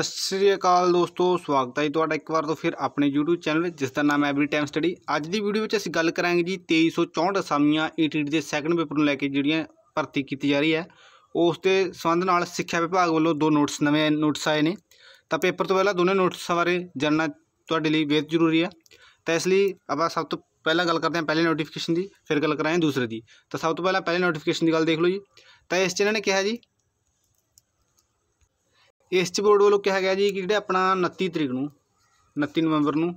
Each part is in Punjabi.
ਸਤਿ ਸ਼੍ਰੀ ਅਕਾਲ ਦੋਸਤੋ ਸਵਾਗਤ ਹੈ ਤੁਹਾਡਾ ਇੱਕ ਵਾਰ ਤੋਂ ਫਿਰ ਆਪਣੇ YouTube ਚੈਨਲ ਵਿੱਚ ਜਿਸ ਦਾ ਨਾਮ ਹੈ ਐਵਰੀ ਟਾਈਮ ਸਟੱਡੀ ਅੱਜ ਦੀ ਵੀਡੀਓ ਵਿੱਚ ਅਸੀਂ ਗੱਲ ਕਰਾਂਗੇ ਜੀ 2364 ਅਸਾਮੀਆਂ ETT ਦੇ ਸੈਕੰਡ ਪੇਪਰ ਨੂੰ ਲੈ ਕੇ ਜਿਹੜੀਆਂ ਭਰਤੀ ਕੀਤੀ ਜਾ ਰਹੀ ਹੈ ਉਸ ਦੇ ਸੰਬੰਧ ਨਾਲ ਸਿੱਖਿਆ ਵਿਭਾਗ ਵੱਲੋਂ ਦੋ ਨੋਟਿਸ ਨਵੇਂ ਨੋਟਿਸ ਆਏ ਨੇ ਤਾਂ ਪੇਪਰ ਤੋਂ ਪਹਿਲਾਂ ਦੋਨੇ ਨੋਟਸ ਬਾਰੇ ਜਾਣਨਾ ਤੁਹਾਡੇ ਲਈ ਬੇਤ ਜ਼ਰੂਰੀ ਹੈ ਤਾਂ ਇਸ ਲਈ ਆਪਾਂ ਸਭ ਤੋਂ ਪਹਿਲਾਂ ਗੱਲ ਕਰਦੇ ਹਾਂ ਪਹਿਲੇ ਨੋਟੀਫਿਕੇਸ਼ਨ ਦੀ ਫਿਰ ਗੱਲ ਕਰਾਂਗੇ ਦੂਸਰੇ ਦੀ ਤਾਂ ਸਭ ਤੋਂ ਪਹਿਲਾਂ ਪਹਿਲੇ ਨੋਟੀਫਿਕੇਸ਼ਨ ਦੀ ਗੱਲ ਦੇਖ ਲਓ ਜੀ ਤਾਂ ਇਸ 'ਚ ਇਹਨਾਂ ਨੇ ਕਿਹਾ ਜੀ ਇਸ ਚ ਬੋਰਡ ਵੱਲੋਂ ਕਿਹਾ ਗਿਆ ਜੀ ਕਿ ਜਿਹੜਾ ਆਪਣਾ 29 ਤਰੀਕ ਨੂੰ 29 ਨਵੰਬਰ ਨੂੰ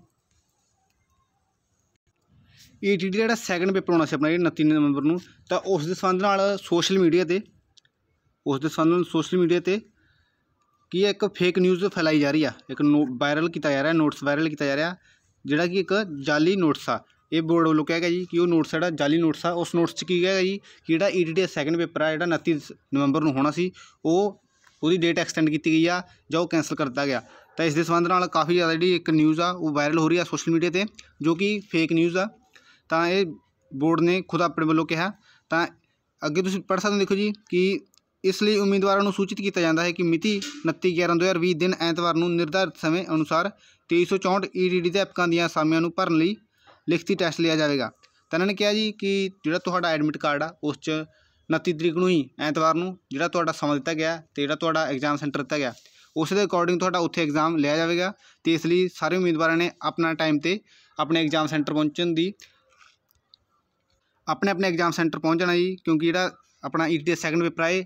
ਈਟੀਟੀ ਜਿਹੜਾ ਸੈਕੰਡ ਪੇਪਰ ਹੋਣਾ ਸੀ ਆਪਣਾ ਜਿਹੜਾ 29 ਨਵੰਬਰ ਨੂੰ ਤਾਂ ਉਸ ਦੇ ਸੰਬੰਧ ਨਾਲ ਸੋਸ਼ਲ ਮੀਡੀਆ ਤੇ ਉਸ ਦੇ ਸੰਬੰਧ ਨਾਲ ਸੋਸ਼ਲ ਮੀਡੀਆ ਤੇ ਕੀ ਇੱਕ ਫੇਕ ਨਿਊਜ਼ ਫੈਲਾਈ ਜਾ ਰਹੀ ਆ ਇੱਕ ਵਾਇਰਲ ਕੀਤਾ ਜਾ ਰਿਹਾ ਨੋਟਸ ਵਾਇਰਲ ਕੀਤਾ ਜਾ ਰਿਹਾ ਜਿਹੜਾ ਕਿ ਇੱਕ ਜਾਲੀ ਨੋਟਸ ਆ ਇਹ ਬੋਰਡ ਵੱਲੋਂ ਕਿਹਾ ਗਿਆ ਜੀ ਕਿ ਉਹ ਨੋਟਸ ਜਿਹੜਾ ਜਾਲੀ ਨੋਟਸ ਆ ਉਸ ਨੋਟਸ 'ਚ ਕੀ ਗਿਆ ਜੀ ਕਿ ਜਿਹੜਾ ਈਟੀਟੀ ਦਾ ਸੈਕੰਡ ਪੇਪਰ ਆ ਜਿਹੜਾ 29 ਨਵੰਬਰ ਨੂੰ ਹੋਣਾ ਸੀ ਉਹ ਉਹਦੀ ਡੇਟ ਐਕਸਟੈਂਡ ਕੀਤੀ ਗਈ ਆ ਜਾਂ ਉਹ ਕੈਨਸਲ ਕਰ ਦਿੱਤਾ ਗਿਆ ਤਾਂ ਇਸ ਦੇ ਸੰਬੰਧ ਨਾਲ ਕਾਫੀ ਜ਼ਿਆਦਾ ਜਿਹੜੀ ਇੱਕ ਨਿਊਜ਼ ਆ ਉਹ ਵਾਇਰਲ ਹੋ ਰਹੀ ਆ ਸੋਸ਼ਲ ਮੀਡੀਆ ਤੇ ਜੋ ਕਿ ਫੇਕ ਨਿਊਜ਼ ਆ ਤਾਂ ਇਹ ਬੋਰਡ ਨੇ ਖੁਦ ਆਪਣੇ ਵੱਲੋਂ ਕਿਹਾ ਤਾਂ ਅੱਗੇ ਤੁਸੀਂ ਪੜ੍ਹ ਸਕਦੇ ਹੋ ਦੇਖੋ ਜੀ ਕਿ ਇਸ ਲਈ ਉਮੀਦਵਾਰਾਂ ਨੂੰ ਸੂਚਿਤ ਕੀਤਾ ਜਾਂਦਾ ਹੈ ਕਿ ਮਿਤੀ 29 11 2020 ਦਿਨ ਐਤਵਾਰ ਨੂੰ ਨਿਰਧਾਰਿਤ ਸਮੇਂ ਅਨੁਸਾਰ 2364 ਈਡੀਡੀ e ਦੇ ਅਪਕਾਂ ਦੀਆਂ ਅਸਾਮੀਆਂ ਨੂੰ ਭਰਨ ਲਈ ਲਿਖਤੀ ਟੈਸਟ ਲਿਆ ਜਾਵੇਗਾ ਤਾਂ ਇਹਨਾਂ ਨੇ ਕਿਹਾ ਜੀ ਕਿ ਜਿਹੜਾ ਤੁਹਾਡਾ ਐਡਮਿਟ ਕਾਰਡ ਆ ਉਸ 'ਚ 29 ਤਰੀਕ ਨੂੰ ਹੀ ਐਤਵਾਰ ਨੂੰ ਜਿਹੜਾ ਤੁਹਾਡਾ ਸਮਾਂ ਦਿੱਤਾ ਗਿਆ ਤੇ ਜਿਹੜਾ ਤੁਹਾਡਾ ਐਗਜ਼ਾਮ ਸੈਂਟਰ ਦਿੱਤਾ ਗਿਆ ਉਸ ਦੇ ਅਕੋਰਡਿੰਗ ਤੁਹਾਡਾ ਉੱਥੇ ਐਗਜ਼ਾਮ ਲਿਆ ਜਾਵੇਗਾ ਤੇ ਇਸ ਲਈ ਸਾਰੇ ਉਮੀਦਵਾਰਾਂ ਨੇ ਆਪਣਾ ਟਾਈਮ ਤੇ ਆਪਣੇ ਐਗਜ਼ਾਮ ਸੈਂਟਰ ਪਹੁੰਚਣ ਦੀ ਆਪਣੇ ਆਪਣੇ ਐਗਜ਼ਾਮ ਸੈਂਟਰ ਪਹੁੰਚਣਾ ਜੀ ਕਿਉਂਕਿ ਜਿਹੜਾ ਆਪਣਾ ਦੇ ਸੈਕੰਡ ਪੇਪਰ ਹੈ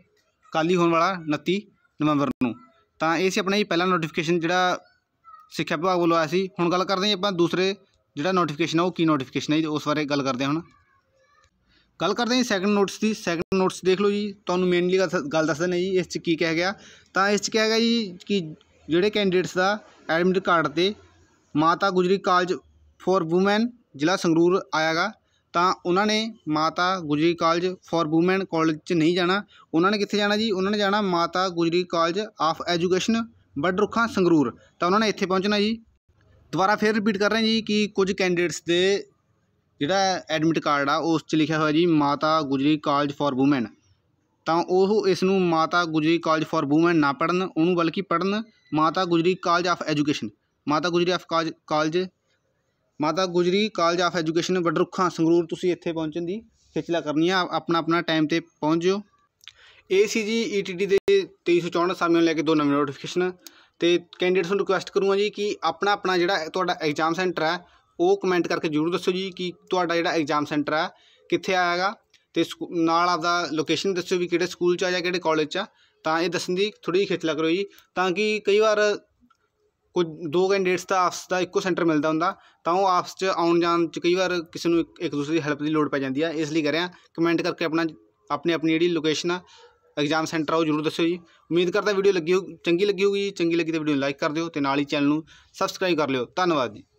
ਕੱਲ ਹੀ ਹੋਣ ਵਾਲਾ 29 ਨਵੰਬਰ ਨੂੰ ਤਾਂ ਇਹ ਸੀ ਆਪਣਾ ਜੀ ਪਹਿਲਾ ਨੋਟੀਫਿਕੇਸ਼ਨ ਜਿਹੜਾ ਸਿੱਖਿਆ ਵਿਭਾਗ ਵੱਲੋਂ ਆਇਆ ਸੀ ਹੁਣ ਗੱਲ ਕਰਦੇ ਹਾਂ ਆਪਾਂ ਦੂਸਰੇ ਜਿਹੜਾ ਨੋਟੀਫਿਕੇਸ਼ਨ ਆ ਉਹ ਕੀ ਨੋਟੀਫਿਕੇਸ਼ਨ ਹੈ ਉਸ ਬਾਰੇ ਗੱਲ ਕਰਦੇ ਹਾਂ ਹੁਣ ਗੱਲ ਕਰਦੇ ਹਾਂ ਸੈਕੰਡ ਨੋਟਸ ਦੀ ਸੈਕੰਡ ਨੋਟਸ ਦੇਖ ਲਓ ਜੀ ਤੁਹਾਨੂੰ ਮੇਨਲੀ ਗੱਲ ਦੱਸ ਨੇ ਜੀ ਇਸ 'ਚ ਕੀ ਕਿਹਾ ਗਿਆ ਤਾਂ ਇਸ 'ਚ ਕਿਹਾ ਗਿਆ ਜੀ ਕਿ ਜਿਹੜੇ ਕੈਂਡੀਡੇਟਸ ਦਾ ਐਡਮਿਟ ਕਾਰਡ ਤੇ ਮਾਤਾ ਗੁਜਰੀ ਕਾਲਜ ਫॉर ਔਮਨ ਜ਼ਿਲ੍ਹਾ ਸੰਗਰੂਰ ਆਇਆਗਾ ਤਾਂ ਉਹਨਾਂ ਨੇ Mata Gujri college for women college 'ਚ ਨਹੀਂ ਜਾਣਾ ਉਹਨਾਂ ਨੇ ਕਿੱਥੇ ਜਾਣਾ ਜੀ ਉਹਨਾਂ ਨੇ ਜਾਣਾ Mata Gujri college of education Badrukhan Sangrur ਤਾਂ ਉਹਨਾਂ ਨੇ ਇੱਥੇ ਪਹੁੰਚਣਾ ਜੀ ਦੁਬਾਰਾ ਫੇਰ ਰਿਪੀਟ ਕਰ ਰਹੇ ਜੀ ਕਿ ਕੁਝ ਕੈਂਡੀਡੇਟਸ ਦੇ ਜਿਹੜਾ ਐਡਮਿਟ ਕਾਰਡ ਆ ਉਸ 'ਚ ਲਿਖਿਆ ਹੋਇਆ ਜੀ ਮਾਤਾ ਗੁਜਰੀ ਕਾਲਜ ਫਾਰ ਵੂਮੈਨ ਤਾਂ ਉਹ ਇਸ ਨੂੰ ਮਾਤਾ ਗੁਜਰੀ ਕਾਲਜ ਫਾਰ ਵੂਮੈਨ ਨਾ ਪੜਨ ਉਹਨੂੰ ਬਲਕਿ ਪੜਨ ਮਾਤਾ ਗੁਜਰੀ ਕਾਲਜ ਆਫ ਐਜੂਕੇਸ਼ਨ ਮਾਤਾ Gujri of college Mata Gujri college of education Badrukhan Sangrur ਤੁਸੀਂ ਇੱਥੇ ਪਹੁੰਚਣ ਦੀ ਖਿਚਲਾ ਕਰਨੀ ਆ ਆਪਣਾ ਆਪਣਾ ਟਾਈਮ ਤੇ ਪਹੁੰਚ ਜਿਓ ਇਹ ਸੀ ਜੀ ਈਟੀਟੀ e ਦੇ 2364 ਸਾਮੀਆਂ ਲੈ ਕੇ ਦੋ ਨਵੇਂ ਨੋਟੀਫਿਕੇਸ਼ਨ ਤੇ ਕੈਂਡੀਡੇਟਸ ਨੂੰ ਰਿਕੁਐਸਟ ਕਰੂੰਗਾ ਜੀ ਕਿ ਆਪਣਾ ਆਪਣਾ ਜਿਹੜਾ ਤੁਹਾਡਾ ਐਗਜ਼ਾਮ ਸੈਂਟਰ ਹੈ ਉਹ ਕਮੈਂਟ ਕਰਕੇ ਜ਼ਰੂਰ ਦੱਸੋ ਜੀ ਕਿ ਤੁਹਾਡਾ ਜਿਹੜਾ ਐਗਜ਼ਾਮ ਸੈਂਟਰ ਆ ਕਿੱਥੇ ਆਏਗਾ ਤੇ ਨਾਲ ਆਪਦਾ ਲੋਕੇਸ਼ਨ ਦੱਸੋ ਵੀ ਕਿਹੜੇ ਸਕੂਲ 'ਚ ਆ ਜਾਂ ਕਿਹੜੇ ਕਾਲਜ 'ਚ ਆ ਤਾਂ ਇਹ ਦੱਸਣ ਦੀ ਥੋੜੀ ਖੇਚਲਾ ਕਰੋ ਜੀ ਤਾਂ ਕਿ ਕਈ ਵਾਰ ਕੁਝ ਦੋ ਕੈਂਡੀਡੇਟਸ ਦਾ ਆਪਸ ਦਾ ਇੱਕੋ ਸੈਂਟਰ ਮਿਲਦਾ ਹੁੰਦਾ ਤਾਂ ਉਹ ਆਪਸ 'ਚ ਆਉਣ ਜਾਣ 'ਚ ਕਈ ਵਾਰ ਕਿਸੇ ਨੂੰ ਇੱਕ ਦੂਸਰੇ ਦੀ ਹੈਲਪ ਦੀ ਲੋੜ ਪੈ ਜਾਂਦੀ ਆ ਇਸ ਲਈ ਕਰਿਆ ਕਮੈਂਟ ਕਰਕੇ ਆਪਣਾ ਆਪਣੀ ਆਪਣੀ ਜਿਹੜੀ ਲੋਕੇਸ਼ਨ ਆ ਐਗਜ਼ਾਮ ਸੈਂਟਰ ਆ ਉਹ ਜ਼ਰੂਰ ਦੱਸਿਓ ਜੀ ਉਮੀਦ ਕਰਦਾ ਵੀਡੀਓ ਲੱਗੀ ਚੰਗੀ ਲੱਗੀ ਹੋਊਗੀ ਚੰਗੀ ਲੱਗੀ ਤਾਂ ਵੀਡੀਓ ਨੂੰ ਲਾਈਕ ਕਰ ਦਿਓ ਤੇ ਨਾਲ ਹੀ ਚੈਨਲ ਨੂੰ ਸਬਸਕ੍ਰਾਈਬ ਕਰ ਲਿਓ ਧੰਨਵਾਦ ਜੀ